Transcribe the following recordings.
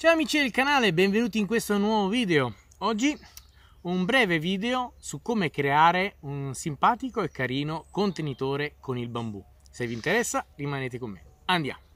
Ciao amici del canale, benvenuti in questo nuovo video. Oggi un breve video su come creare un simpatico e carino contenitore con il bambù. Se vi interessa rimanete con me. Andiamo!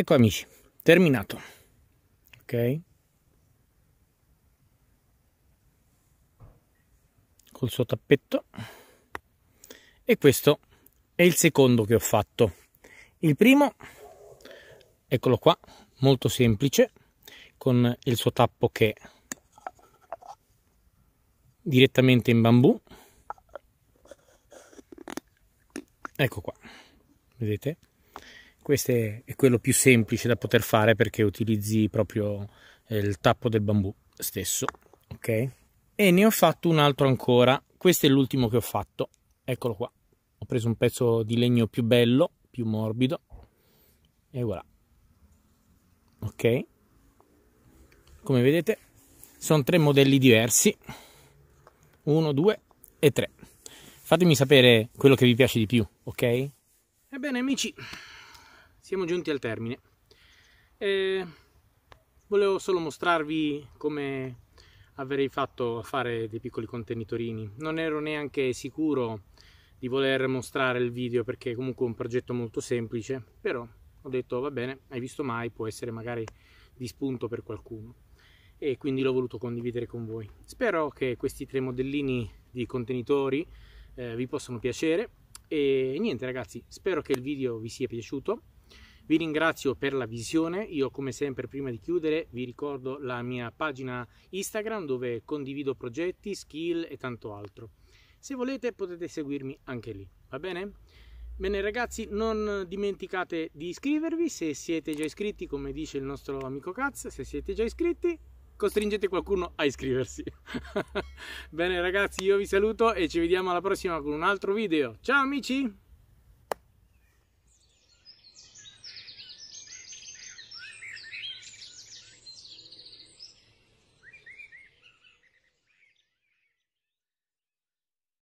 Ecco amici, terminato. Ok? Col suo tappetto. E questo è il secondo che ho fatto. Il primo, eccolo qua, molto semplice, con il suo tappo che è direttamente in bambù. Ecco qua, vedete? Questo è quello più semplice da poter fare perché utilizzi proprio eh, il tappo del bambù stesso, ok? E ne ho fatto un altro ancora, questo è l'ultimo che ho fatto, eccolo qua. Ho preso un pezzo di legno più bello, più morbido, e voilà. Ok? Come vedete sono tre modelli diversi, 1, 2 e 3. Fatemi sapere quello che vi piace di più, ok? Ebbene amici siamo giunti al termine. E volevo solo mostrarvi come avrei fatto a fare dei piccoli contenitorini. Non ero neanche sicuro di voler mostrare il video perché comunque è un progetto molto semplice, però ho detto va bene, hai visto mai, può essere magari di spunto per qualcuno e quindi l'ho voluto condividere con voi. Spero che questi tre modellini di contenitori eh, vi possano piacere e niente ragazzi, spero che il video vi sia piaciuto vi ringrazio per la visione, io come sempre prima di chiudere vi ricordo la mia pagina Instagram dove condivido progetti, skill e tanto altro. Se volete potete seguirmi anche lì, va bene? Bene ragazzi, non dimenticate di iscrivervi se siete già iscritti, come dice il nostro amico Katz, se siete già iscritti costringete qualcuno a iscriversi. Bene ragazzi, io vi saluto e ci vediamo alla prossima con un altro video. Ciao amici!